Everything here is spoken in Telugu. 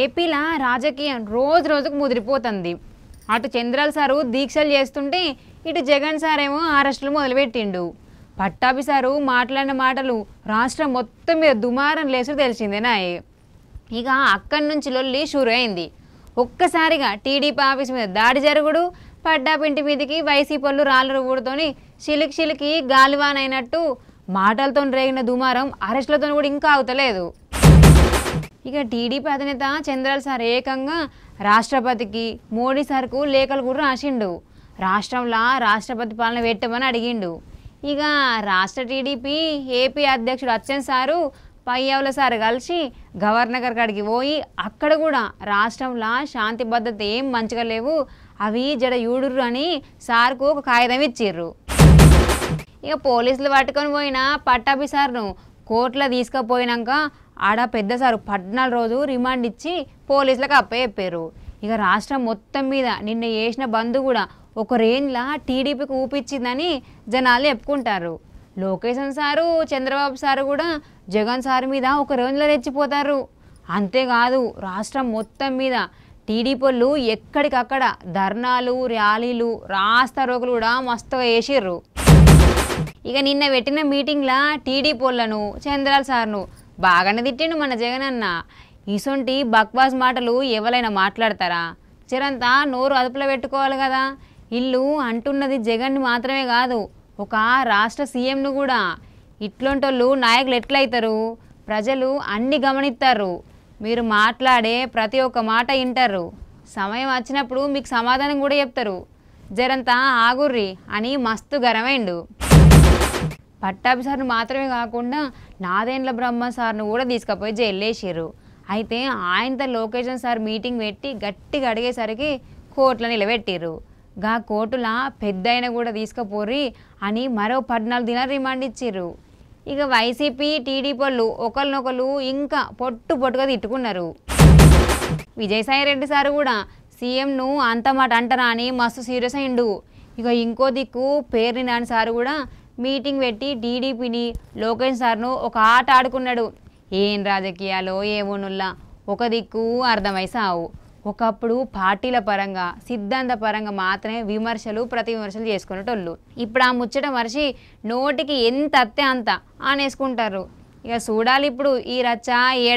ఏపీలా రాజకీయం రోజు రోజుకు ముదిరిపోతుంది అటు చంద్రాల సారు దీక్షలు చేస్తుంటే ఇటు జగన్ సార్ ఏమో అరెస్టులు మొదలుపెట్టిండు పట్టాభి సారు మాట్లాడిన మాటలు రాష్ట్రం మొత్తం మీద దుమారం లేసు తెలిసిందేనా ఇక అక్కడి నుంచి లొల్లి షూరు అయింది ఒక్కసారిగా టీడీపీ ఆఫీస్ మీద దాడి జరుగుడు పడ్డాపింటి మీదకి పళ్ళు రాళ్ళు ఊడుతోని చిలికి చిలికి గాలివానైనట్టు మాటలతో రేగిన దుమారం అరెస్టులతో కూడా ఇంకా అవుతలేదు ఇక టీడీపీ అధినేత చంద్రాల సార్ ఏకంగా రాష్ట్రపతికి మోడీ సార్కు లేఖలు కూడా రాసిండు రాష్ట్రంలో రాష్ట్రపతి పాలన పెట్టమని అడిగిండు ఇక రాష్ట్ర టీడీపీ ఏపీ అధ్యక్షుడు Atchan sir Payyavula sir governor గవర్నర్ కాడికి పోయి అక్కడ కూడా రాష్ట్రంలో శాంతి భద్రత ఏం మంచిగా లేవు అవి జడ యూడుర్రు అని సార్కు ఒక కాగితం ఇచ్చిర్రు ఇక పోలీసులు పట్టుకొని పోయిన పట్టాభిసార్ను సార్ను కోర్టులో తీసుకుపోయినాక ఆడ పెద్ద సారు పద్నాలుగు రోజు రిమాండ్ ఇచ్చి పోలీసులకు అప్పచెప్పారు ఇక రాష్ట్రం మొత్తం మీద నిన్న చేసిన బంద్ కూడా ఒక రేంజ్లా టీడీపీకి ఊపిచ్చిందని జనాలు చెప్పుకుంటారు లోకేషన్ సారు చంద్రబాబు సారు కూడా జగన్ సార్ మీద ఒక రేంజ్లో రెచ్చిపోతారు అంతేకాదు రాష్ట్రం మొత్తం మీద టీడీపీ వాళ్ళు ఎక్కడికక్కడ ధర్నాలు ర్యాలీలు రాస్తారోకులు కూడా మస్తుగా వేసిర్రు ఇక నిన్న పెట్టిన మీటింగ్లా టీడీ పోళ్లను చంద్రాల సార్ను బాగానే తిట్టిండు మన జగన్ అన్న ఇసొంటి బక్వాస్ మాటలు ఎవరైనా మాట్లాడతారా చిరంతా నోరు అదుపులో పెట్టుకోవాలి కదా ఇల్లు అంటున్నది జగన్ మాత్రమే కాదు ఒక రాష్ట్ర సీఎంను కూడా ఇట్లాంటోళ్ళు నాయకులు ఎట్లయితారు ప్రజలు అన్ని గమనిస్తారు మీరు మాట్లాడే ప్రతి ఒక్క మాట వింటారు సమయం వచ్చినప్పుడు మీకు సమాధానం కూడా చెప్తారు జరంతా ఆగుర్రి అని మస్తు గరమైండు పట్టాభి సార్ను మాత్రమే కాకుండా నాదేండ్ల బ్రహ్మ సార్ను కూడా తీసుకుపోయి జైల్లేసారు అయితే ఆయనతో లొకేషన్ సార్ మీటింగ్ పెట్టి గట్టిగా అడిగేసరికి కోర్టులో నిలబెట్టిరు గా కోర్టుల పెద్దయిన కూడా తీసుకుపోరి అని మరో పద్నాలుగు దినాలు రిమాండ్ ఇచ్చిర్రు ఇక వైసీపీ టీడీపీ వాళ్ళు ఒకరినొకరు ఇంకా పొట్టు పొట్టుగా తిట్టుకున్నారు విజయసాయి రెడ్డి సార్ కూడా సీఎంను అంత మాట అంటరా అని మస్తు సీరియస్ అయిండు ఇక ఇంకో దిక్కు పేరుని నాని సార్ కూడా మీటింగ్ పెట్టి టీడీపీని లోకేష్ సార్ను ఒక ఆట ఆడుకున్నాడు ఏం రాజకీయాలు ఏమోనుల్లా ఒక దిక్కు అర్థమై సావు ఒకప్పుడు పార్టీల పరంగా సిద్ధాంత పరంగా మాత్రమే విమర్శలు ప్రతి విమర్శలు చేసుకునేటోళ్ళు ఇప్పుడు ఆ ముచ్చట మరిచి నోటికి ఎంత అత్తే అంత అనేసుకుంటారు ఇక చూడాలి ఇప్పుడు ఈ రచ్చ ఏడ